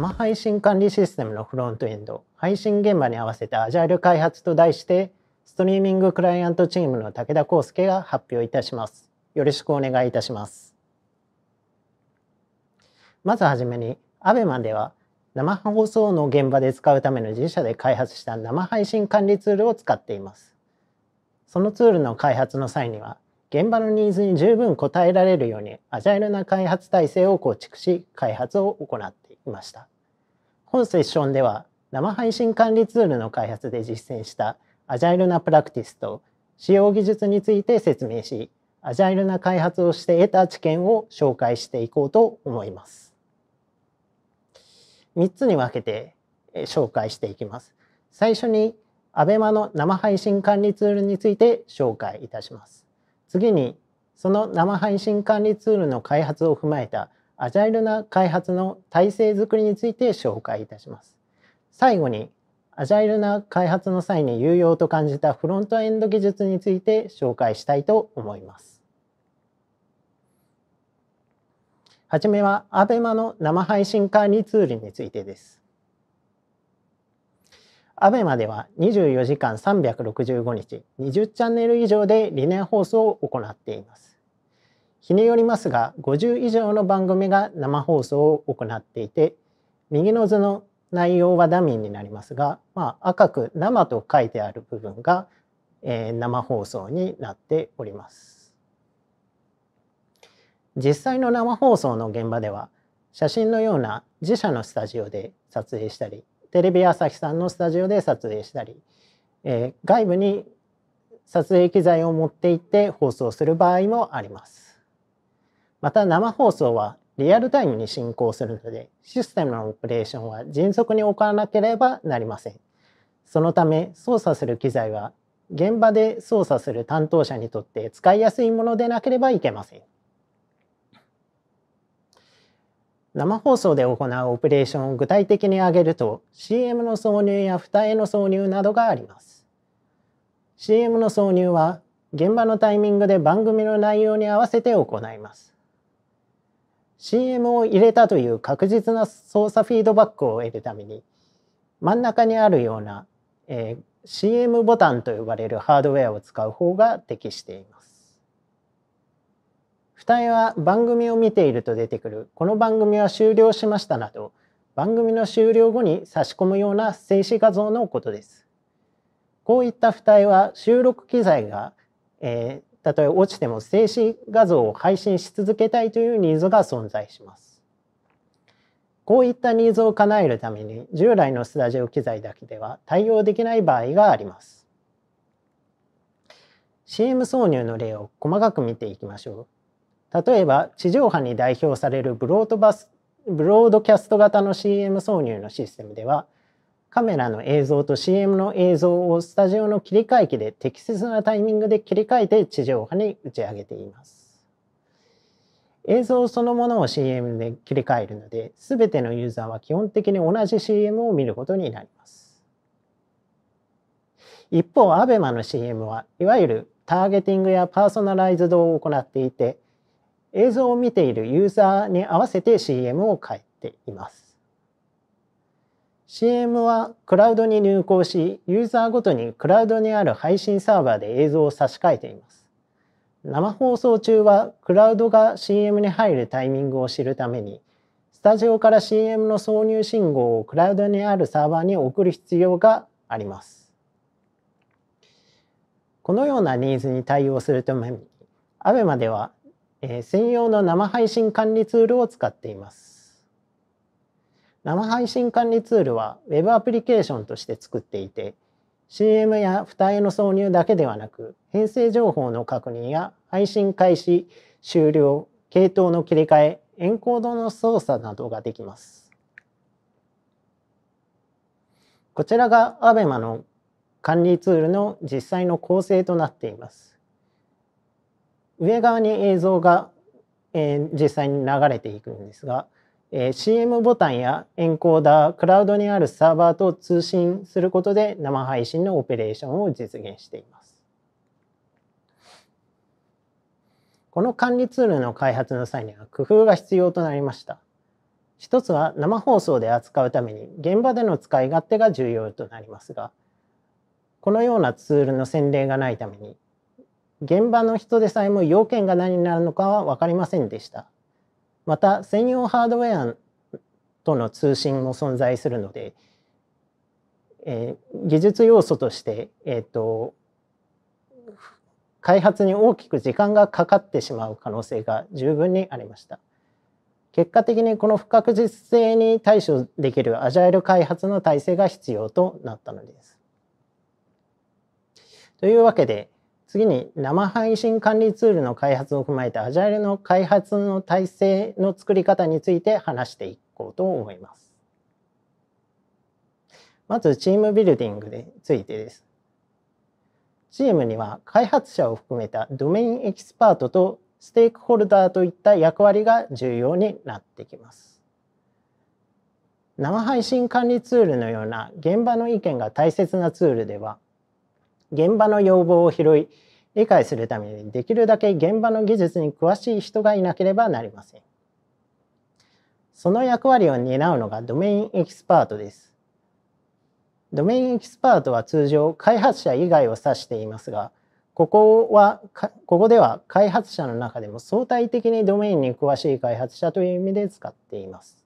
生配信管理システムのフロントエンド配信現場に合わせた Agile 開発と題してストリーミングクライアントチームの武田康介が発表いたします。よろしくお願いいたします。まずはじめに ABEMA では生放送の現場で使うための自社で開発した生配信管理ツールを使っています。そのツールの開発の際には現場のニーズに十分応えられるようにアジャイルな開発体制を構築し開発を行っていました本セッションでは生配信管理ツールの開発で実践したアジャイルなプラクティスと使用技術について説明し、アジャイルな開発をして得た知見を紹介していこうと思います。3つに分けて紹介していきます。最初に ABEMA の生配信管理ツールについて紹介いたします。次にその生配信管理ツールの開発を踏まえたアジャイルな開発の体制づくりについて紹介いたします。最後に、アジャイルな開発の際に有用と感じたフロントエンド技術について紹介したいと思います。はじめは ABEMA の生配信管理ツールについてです。ABEMA では24時間365日20チャンネル以上で理念放送を行っています。日によりますが50以上の番組が生放送を行っていて右の図の内容はダミーになりますが、まあ、赤く「生」と書いてある部分が、えー、生放送になっております。実際の生放送の現場では写真のような自社のスタジオで撮影したりテレビ朝日さんのスタジオで撮影したり、えー、外部に撮影機材を持って行って放送する場合もあります。また生放送はリアルタイムに進行するので、システムのオペレーションは迅速に行わなければなりません。そのため、操作する機材は現場で操作する担当者にとって使いやすいものでなければいけません。生放送で行うオペレーションを具体的に挙げると CM の挿入や蓋への挿入などがあります。CM の挿入は現場のタイミングで番組の内容に合わせて行います。CM を入れたという確実な操作フィードバックを得るために真ん中にあるような、えー、CM ボタンと呼ばれるハードウェアを使う方が適しています。二重は番組を見ていると出てくる「この番組は終了しました」など番組の終了後に差し込むような静止画像のことです。こういった二重は収録機材が、えー、たとえ落ちても静止画像を配信し続けたいというニーズが存在します。こういったニーズを叶えるために従来のスタジオ機材だけでは対応できない場合があります。CM 挿入の例を細かく見ていきましょう。例えば地上波に代表されるブロードバスブロードキャスト型の CM 挿入のシステムではカメラの映像と CM の映像をスタジオの切り替え機で適切なタイミングで切り替えて地上波に打ち上げています。映像そのものを CM で切り替えるので、全てのユーザーは基本的に同じ CM を見ることになります。一方、ABEMA の CM はいわゆるターゲティングやパーソナライズドを行っていて、映像を見ているユーザーに合わせて CM を変えています。CM はクラウドに入稿し、ユーザーごとにクラウドにある配信サーバーで映像を差し替えています。生放送中はクラウドが CM に入るタイミングを知るために、スタジオから CM の挿入信号をクラウドにあるサーバーに送る必要があります。このようなニーズに対応するために、ABEMA では、え専用の生配信管理ツールを使っています。生配信管理ツールは Web アプリケーションとして作っていて CM や蓋への挿入だけではなく編成情報の確認や配信開始終了系統の切り替えエンコードの操作などができますこちらが ABEMA の管理ツールの実際の構成となっています上側に映像が、えー、実際に流れていくんですがえ CM ボタンやエンコーダー、クラウドにあるサーバーと通信することで生配信のオペレーションを実現しています。この管理ツールの開発の際には工夫が必要となりました。一つは生放送で扱うために現場での使い勝手が重要となりますが、このようなツールの先例がないために、現場の人でさえも要件が何になるのかは分かりませんでした。また専用ハードウェアとの通信も存在するので、えー、技術要素として、えーと、と開発に大きく時間がかかってしまう可能性が十分にありました。結果的にこの不確実性に対処できるアジャイル開発の体制が必要となったのです。というわけで次に生配信管理ツールの開発を踏まえたアジャイルの開発の体制の作り方について話していこうと思います。まずチームビルディングについてです。チームには開発者を含めたドメインエキスパートとステークホルダーといった役割が重要になってきます。生配信管理ツールのような現場の意見が大切なツールでは現場の要望を拾い理解するためにできるだけ現場の技術に詳しい人がいなければなりませんその役割を担うのがドメインエキスパートですドメインエキスパートは通常開発者以外を指していますがここはここでは開発者の中でも相対的にドメインに詳しい開発者という意味で使っています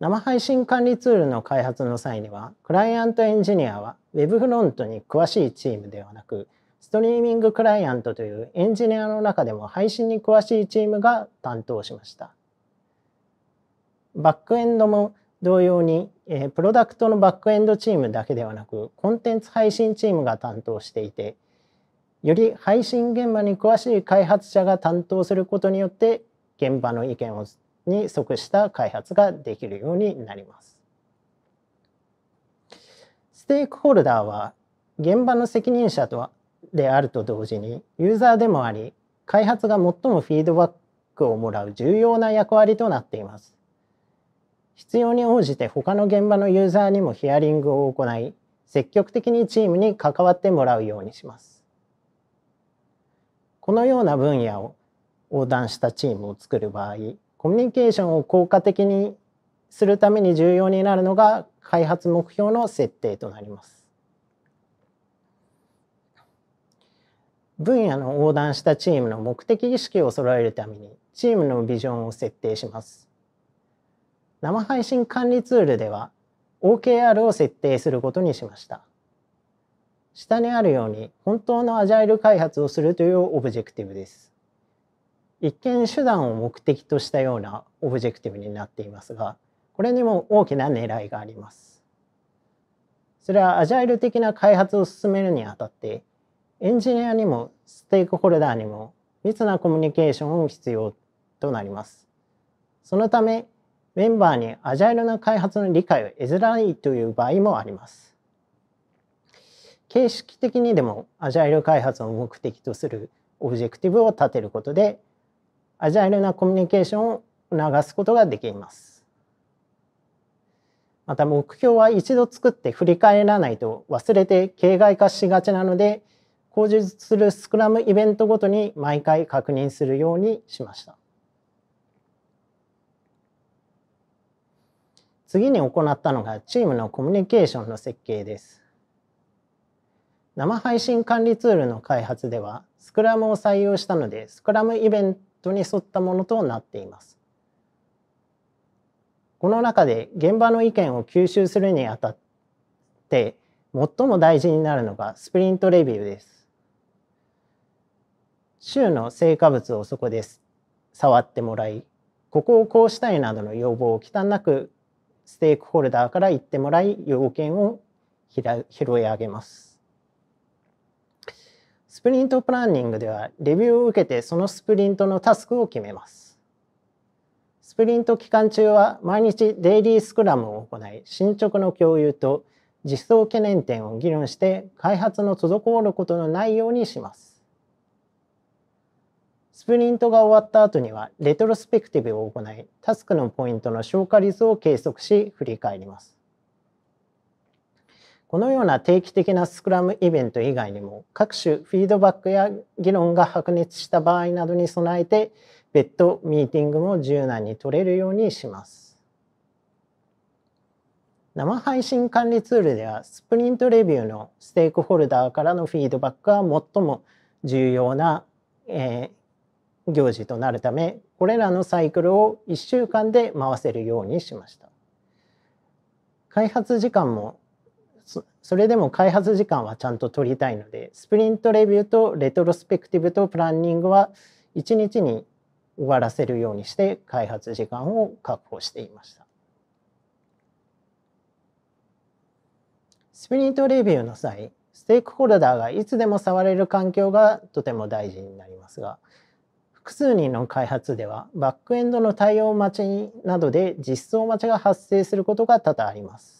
生配信管理ツールの開発の際には、クライアントエンジニアは Web フロントに詳しいチームではなく、ストリーミングクライアントというエンジニアの中でも配信に詳しいチームが担当しました。バックエンドも同様に、えプロダクトのバックエンドチームだけではなく、コンテンツ配信チームが担当していて、より配信現場に詳しい開発者が担当することによって現場の意見をに即した開発ができるようになります。ステークホルダーは現場の責任者とであると同時にユーザーでもあり開発が最もフィードバックをもらう重要な役割となっています。必要に応じて他の現場のユーザーにもヒアリングを行い積極的にチームに関わってもらうようにします。このような分野を横断したチームを作る場合コミュニケーションを効果的にするために重要になるのが開発目標の設定となります。分野の横断したチームの目的意識を揃えるためにチームのビジョンを設定します。生配信管理ツールでは OKR を設定することにしました。下にあるように本当のアジャイル開発をするというオブジェクティブです。一見手段を目的としたようなオブジェクティブになっていますがこれにも大きな狙いがあります。それはアジャイル的な開発を進めるにあたってエンジニアにもステークホルダーにも密なコミュニケーションを必要となります。そのためメンバーにアジャイルな開発の理解を得づらいという場合もあります。形式的にでもアジャイル開発を目的とするオブジェクティブを立てることでアジャイルなコミュニケーションを促すことができます。また目標は一度作って振り返らないと忘れて形骸化しがちなので講述するスクラムイベントごとに毎回確認するようにしました。次に行ったのがチームのコミュニケーションの設計です。生配信管理ツールの開発ではスクラムを採用したのでスクラムイベントトに沿ったものとなっています。この中で現場の意見を吸収するにあたって最も大事になるのがスプリントレビューです。週の成果物をそこで触ってもらいここをこうしたいなどの要望を忌憚なくステークホルダーから言ってもらい要件を拾い上げます。スプリントプランニングではレビューを受けてそのスプリントのタスクを決めます。スプリント期間中は毎日デイリースクラムを行い進捗の共有と実装懸念点を議論して開発の滞ることのないようにします。スプリントが終わった後にはレトロスペクティブを行いタスクのポイントの消化率を計測し振り返ります。このような定期的なスクラムイベント以外にも各種フィードバックや議論が白熱した場合などに備えて別途ミーティングも柔軟に取れるようにします。生配信管理ツールではスプリントレビューのステークホルダーからのフィードバックは最も重要な、えー、行事となるためこれらのサイクルを1週間で回せるようにしました。開発時間もそれでも開発時間はちゃんと取りたいのでスプリントレビューとレトロスペクティブとプランニングは1日に終わらせるようにして開発時間を確保していました。スプリントレビューの際ステークホルダーがいつでも触れる環境がとても大事になりますが複数人の開発ではバックエンドの対応待ちなどで実装待ちが発生することが多々あります。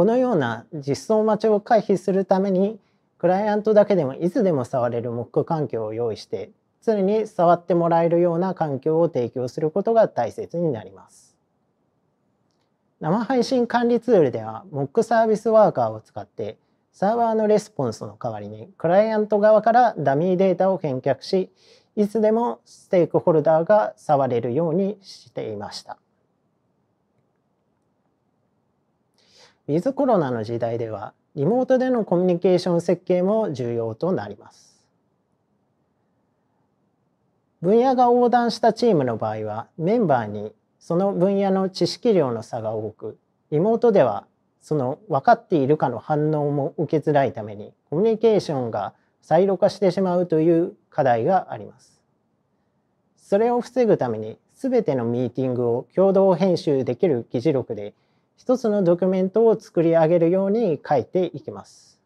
このような実装待ちを回避するためにクライアントだけでもいつでも触れる Mock 環境を用意して常に触ってもらえるような環境を提供することが大切になります。生配信管理ツールでは Mock サービスワーカーを使ってサーバーのレスポンスの代わりにクライアント側からダミーデータを返却しいつでもステークホルダーが触れるようにしていました。ウィズコロナの時代ではリモートでのコミュニケーション設計も重要となります分野が横断したチームの場合はメンバーにその分野の知識量の差が多くリモートではその分かっているかの反応も受けづらいためにコミュニケーションがサイロ化してしまうという課題がありますそれを防ぐために全てのミーティングを共同編集できる議事録で一つのドキュメントを作り上げるように書いていきます。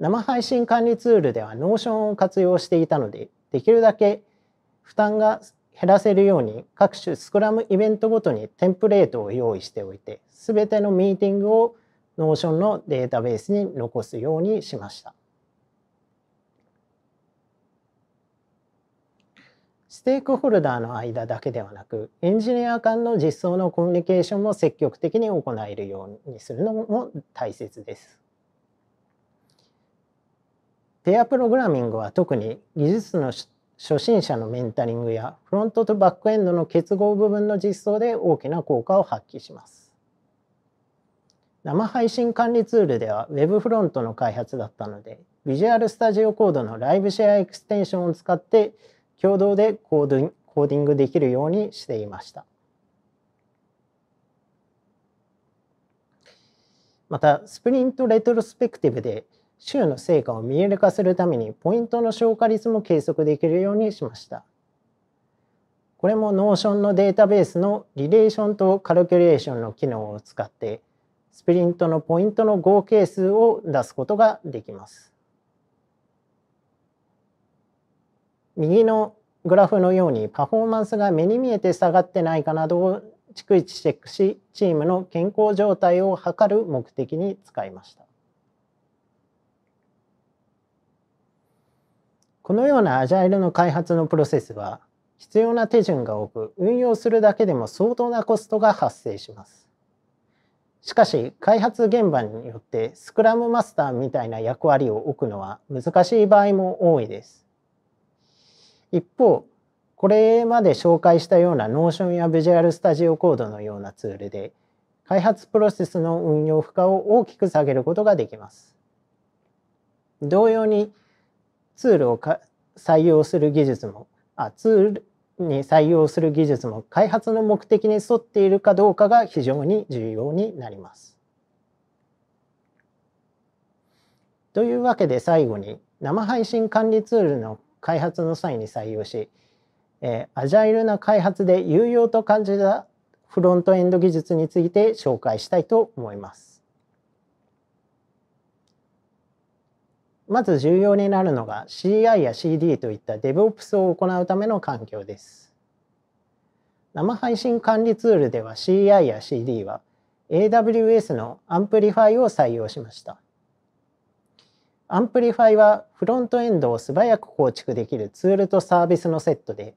生配信管理ツールでは Notion を活用していたので、できるだけ負担が減らせるように各種スクラムイベントごとにテンプレートを用意しておいて、全てのミーティングを Notion のデータベースに残すようにしました。ステークホルダーの間だけではなくエンジニア間の実装のコミュニケーションも積極的に行えるようにするのも大切です。ペアプログラミングは特に技術の初心者のメンタリングやフロントとバックエンドの結合部分の実装で大きな効果を発揮します。生配信管理ツールでは Web フロントの開発だったので Visual Studio Code のライブシェアエクステンションを使って共同でコードコーディングできるようにしていました。また、スプリントレトロスペクティブで週の成果を見える化するためにポイントの消化率も計測できるようにしました。これも Notion のデータベースのリレーションとカルキュレーションの機能を使ってスプリントのポイントの合計数を出すことができます。右のグラフのようにパフォーマンスが目に見えて下がってないかなどを逐一チェックしチームの健康状態を測る目的に使いましたこのようなアジャイルの開発のプロセスは必要な手順が多く運用するだけでも相当なコストが発生しますしかし開発現場によってスクラムマスターみたいな役割を置くのは難しい場合も多いです一方これまで紹介したような Notion や Visual Studio Code のようなツールで開発プロセスの運用負荷を大きく下げることができます。同様にツールを採用する技術もあツールに採用する技術も開発の目的に沿っているかどうかが非常に重要になります。というわけで最後に生配信管理ツールの開発の際に採用し、えー、アジャイルな開発で有用と感じたフロントエンド技術について紹介したいと思います。まず重要になるのが CI や CD といった DevOps を行うための環境です。生配信管理ツールでは CI や CD は AWS のアンプリファイを採用しました。アンプリファイはフロントエンドを素早く構築できるツールとサービスのセットで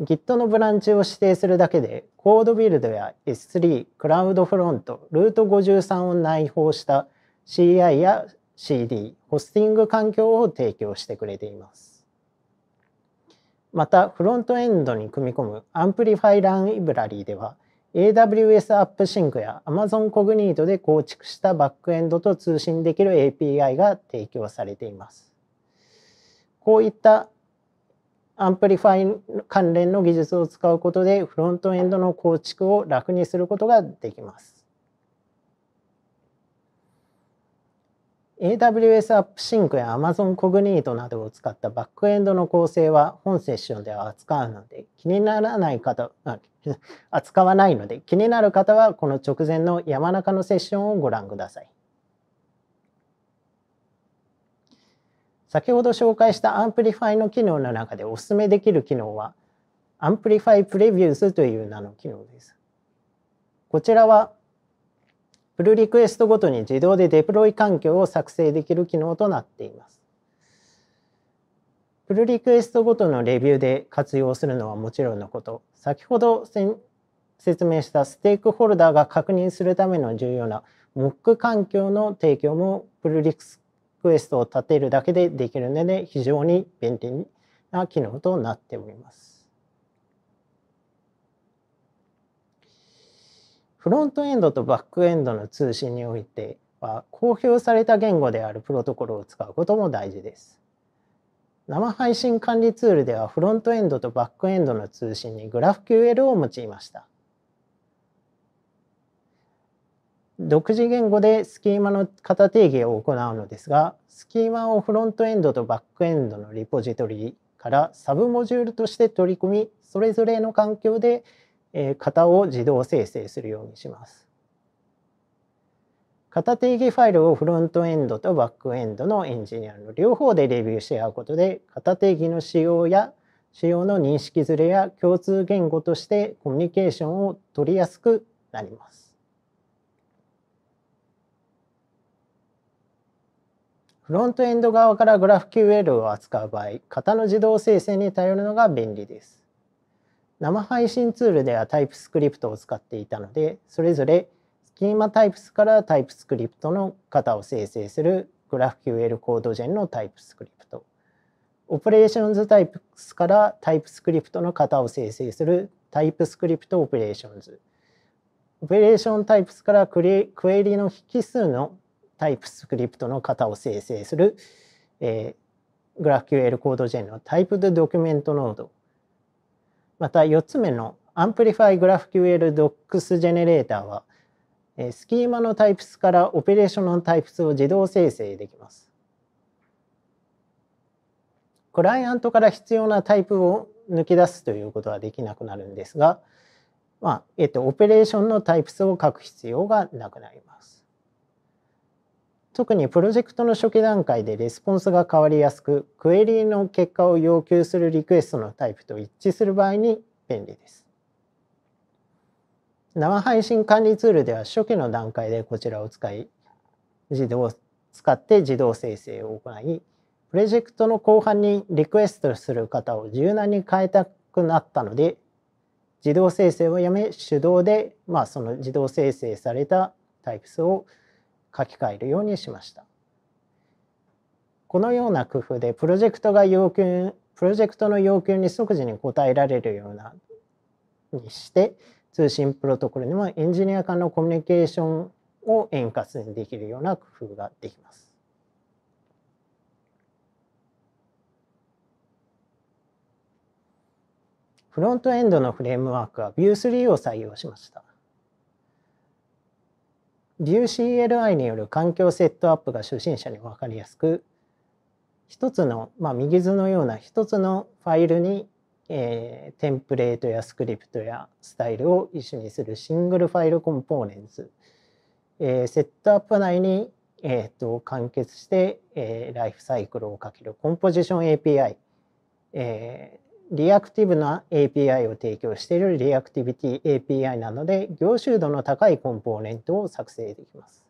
Git のブランチを指定するだけでコードビルドや S3、クラウドフロント、ルート53を内包した CI や CD、ホスティング環境を提供してくれています。また、フロントエンドに組み込むアンプリファイランイブラリーでは AWS アップシンクや Amazon コグニートで構築したバックエンドと通信できる API が提供されています。こういったアンプリファイ関連の技術を使うことでフロントエンドの構築を楽にすることができます。AWS アップシンクや Amazon Cognito などを使ったバックエンドの構成は本セッションでは扱うので気にならない方 扱わないので気になる方はこの直前の山中のセッションをご覧ください。先ほど紹介したアンプリファイの機能の中でお勧めできる機能はアンプリファイプレビュー s という名の機能です。こちらはプルリクエストごとに自動でデプロイ環境を作成できる機能となっています。プルリクエストごとのレビューで活用するのはもちろんのこと、先ほど説明したステークホルダーが確認するための重要な Mock 環境の提供もプルリクエストを立てるだけでできるので非常に便利な機能となっております。フロントエンドとバックエンドの通信においては公表された言語であるプロトコルを使うことも大事です。生配信管理ツールではフロントエンドとバックエンドの通信に GraphQL を用いました。独自言語でスキーマの型定義を行うのですがスキーマをフロントエンドとバックエンドのリポジトリからサブモジュールとして取り組みそれぞれの環境でえ型を自動生成するようにします。型定義ファイルをフロントエンドとバックエンドのエンジニアの両方でレビューし合うことで型定義の使用や使用の認識ずれや共通言語としてコミュニケーションを取りやすくなります。フロントエンド側から GraphQL を扱う場合、型の自動生成に頼るのが便利です。生配信ツールではタイプスクリプトを使っていたのでそれぞれスキーマタイプスからタイプスクリプトの型を生成する GraphQL コードジェンのタイプスクリプトオペレーションズタイプスからタイプスクリプトの型を生成するタイプスクリプトオペレーションズオペレーションタイプスからクエリの引数のタイプスクリプトの型を生成する、えー、GraphQL コードジェンのタイプドドキュメントノードまた4つ目のアンプリファイグラフ QL ドックスジェネレーターは、スキーマのタイプスからオペレーションのタイプスを自動生成できます。クライアントから必要なタイプを抜き出すということはできなくなるんですが、まあえっと、オペレーションのタイプスを書く必要がなくなります。特にプロジェクトの初期段階でレスポンスが変わりやすくクエリの結果を要求するリクエストのタイプと一致する場合に便利です。生配信管理ツールでは初期の段階でこちらを使い自動使って自動生成を行いプロジェクトの後半にリクエストする方を柔軟に変えたくなったので自動生成をやめ手動で、まあ、その自動生成されたタイプスを書き換えるようにしました。このような工夫でプロジェクトが要求プロジェクトの要求に即時に応えられるようなにして通信プロトコルにもエンジニア間のコミュニケーションを円滑にできるような工夫ができます。フロントエンドのフレームワークは v i e 3を採用しました。ViewCLI による環境セットアップが初心者に分かりやすく一つの、まあ、右図のような一つのファイルに、えー、テンプレートやスクリプトやスタイルを一緒にするシングルファイルコンポーネンツ、えー、セットアップ内に、えーと、完結して、えー、ライフサイクルをかけるコンポジション API、えリアクティブな API を提供しているリアクティビティ API なので、凝集度の高いコンポーネントを作成できます。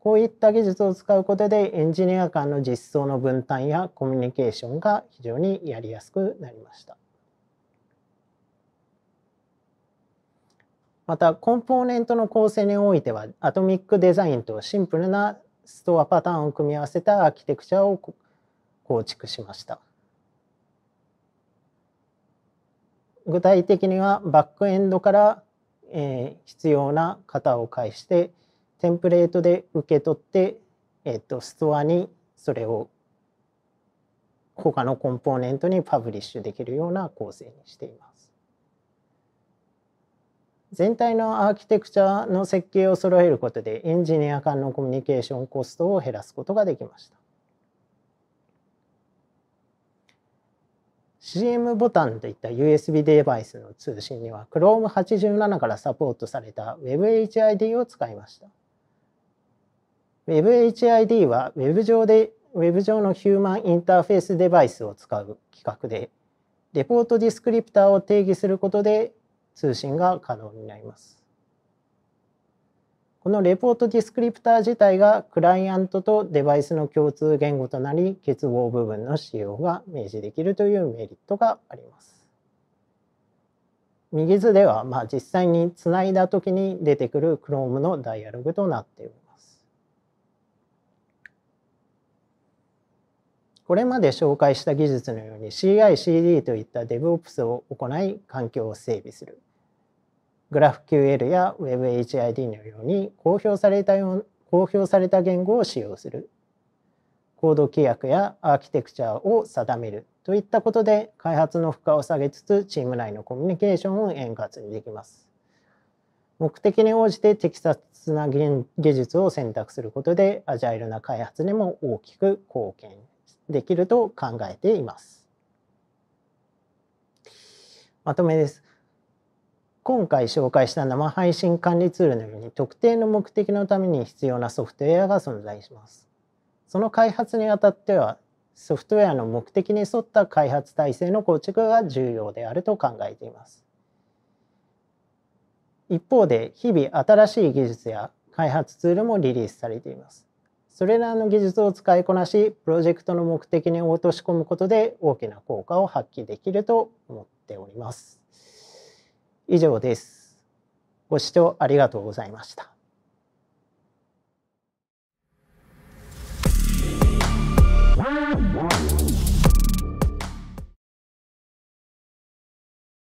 こういった技術を使うことで、エンジニア間の実装の分担やコミュニケーションが非常にやりやすくなりました。また、コンポーネントの構成においては、アトミックデザインとシンプルなストアパターンを組み合わせたアーキテクチャを構築しました。具体的にはバックエンドから、え必要な型を介してテンプレートで受け取って、えっと、とストアにそれを他のコンポーネントにパブリッシュできるような構成にしています。全体のアーキテクチャの設計を揃えることでエンジニア間のコミュニケーションコストを減らすことができました。CM ボタンといった USB デバイスの通信には Chrome87 からサポートされた WebHID を使いました。WebHID は Web 上で Web 上のヒューマンインターフェースデバイスを使う規格で、レポートディスクリプターを定義することで通信が可能になります。このレポートディスクリプター自体がクライアントとデバイスの共通言語となり結合部分の使用が明示できるというメリットがあります。右図では、まあ、実際につないだ時に出てくる Chrome のダイアログとなっております。これまで紹介した技術のように CI/CD といった DevOps を行い環境を整備する GraphQL や WebHID のように公表されたよ公表された言語を使用するコード規約やアーキテクチャを定めるといったことで開発の負荷を下げつつチーム内のコミュニケーションを円滑にできます。目的に応じて適切な技術を選択することでアジャイルな開発にも大きく貢献できると考えています。まとめです。今回紹介した生配信管理ツールのように特定の目的のために必要なソフトウェアが存在します。その開発にあたってはソフトウェアの目的に沿った開発体制の構築が重要であると考えています。一方で日々新しい技術や開発ツールもリリースされています。それらの技術を使いこなしプロジェクトの目的に落とし込むことで大きな効果を発揮できると思っております。以上です。ご視聴ありがとうございました。Wow.